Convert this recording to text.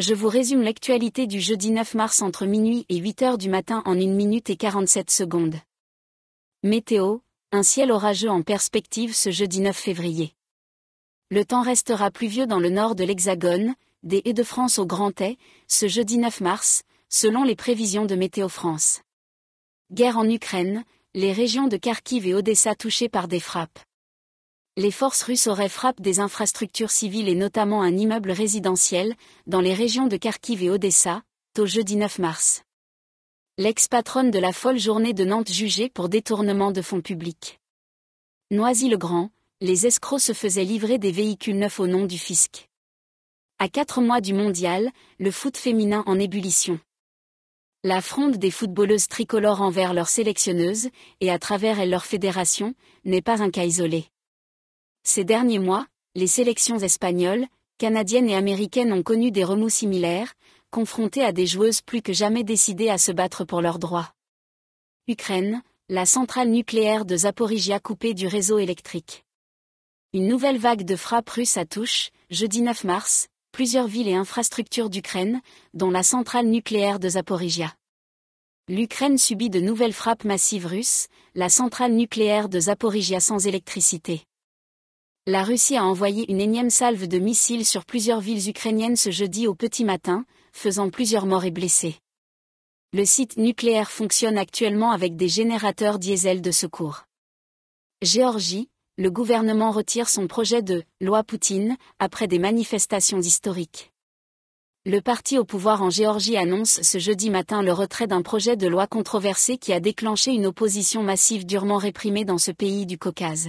Je vous résume l'actualité du jeudi 9 mars entre minuit et 8 heures du matin en 1 minute et 47 secondes. Météo, un ciel orageux en perspective ce jeudi 9 février. Le temps restera pluvieux dans le nord de l'Hexagone, des Haies-de-France au Grand Est, ce jeudi 9 mars, selon les prévisions de Météo France. Guerre en Ukraine, les régions de Kharkiv et Odessa touchées par des frappes les forces russes auraient frappé des infrastructures civiles et notamment un immeuble résidentiel, dans les régions de Kharkiv et Odessa, au jeudi 9 mars. L'ex-patronne de la folle journée de Nantes jugée pour détournement de fonds publics. Noisy-le-Grand, les escrocs se faisaient livrer des véhicules neufs au nom du fisc. À quatre mois du mondial, le foot féminin en ébullition. La fronde des footballeuses tricolores envers leurs sélectionneuses, et à travers elles leur fédération, n'est pas un cas isolé. Ces derniers mois, les sélections espagnoles, canadiennes et américaines ont connu des remous similaires, confrontées à des joueuses plus que jamais décidées à se battre pour leurs droits. Ukraine, la centrale nucléaire de Zaporizhia coupée du réseau électrique. Une nouvelle vague de frappes russes à touche, jeudi 9 mars, plusieurs villes et infrastructures d'Ukraine, dont la centrale nucléaire de Zaporizhia. L'Ukraine subit de nouvelles frappes massives russes, la centrale nucléaire de Zaporizhia sans électricité. La Russie a envoyé une énième salve de missiles sur plusieurs villes ukrainiennes ce jeudi au petit matin, faisant plusieurs morts et blessés. Le site nucléaire fonctionne actuellement avec des générateurs diesel de secours. Géorgie, le gouvernement retire son projet de loi Poutine après des manifestations historiques. Le parti au pouvoir en Géorgie annonce ce jeudi matin le retrait d'un projet de loi controversé qui a déclenché une opposition massive durement réprimée dans ce pays du Caucase.